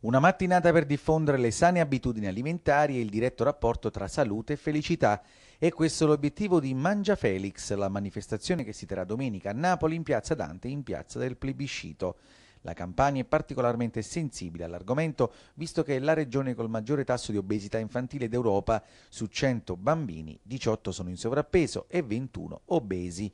Una mattinata per diffondere le sane abitudini alimentari e il diretto rapporto tra salute e felicità. E questo è l'obiettivo di Mangia Felix, la manifestazione che si terrà domenica a Napoli in piazza Dante in piazza del Plebiscito. La Campania è particolarmente sensibile all'argomento, visto che è la regione col maggiore tasso di obesità infantile d'Europa. Su 100 bambini, 18 sono in sovrappeso e 21 obesi.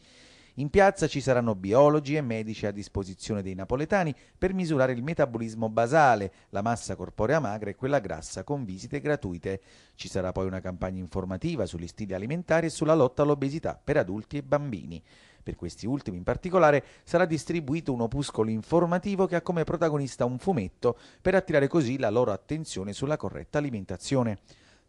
In piazza ci saranno biologi e medici a disposizione dei napoletani per misurare il metabolismo basale, la massa corporea magra e quella grassa con visite gratuite. Ci sarà poi una campagna informativa sugli stili alimentari e sulla lotta all'obesità per adulti e bambini. Per questi ultimi in particolare sarà distribuito un opuscolo informativo che ha come protagonista un fumetto per attirare così la loro attenzione sulla corretta alimentazione.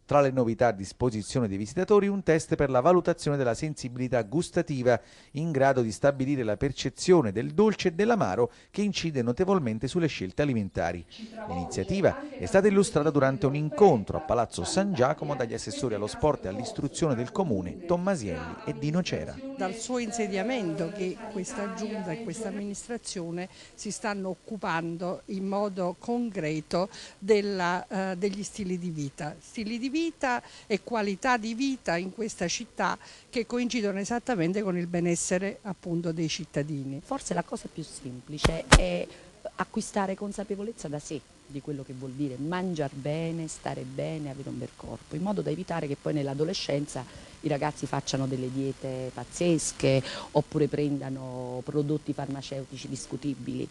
Tra le novità a disposizione dei visitatori un test per la valutazione della sensibilità gustativa, in grado di stabilire la percezione del dolce e dell'amaro che incide notevolmente sulle scelte alimentari. L'iniziativa è stata illustrata durante un incontro a Palazzo San Giacomo dagli assessori allo sport e all'istruzione del comune Tommasielli e Dino Cera. Dal suo insediamento che questa giunta e questa amministrazione si stanno occupando in modo concreto della, eh, degli stili di vita. Stili di vita vita e qualità di vita in questa città che coincidono esattamente con il benessere appunto dei cittadini. Forse la cosa più semplice è acquistare consapevolezza da sé di quello che vuol dire mangiare bene, stare bene, avere un bel corpo, in modo da evitare che poi nell'adolescenza i ragazzi facciano delle diete pazzesche oppure prendano prodotti farmaceutici discutibili.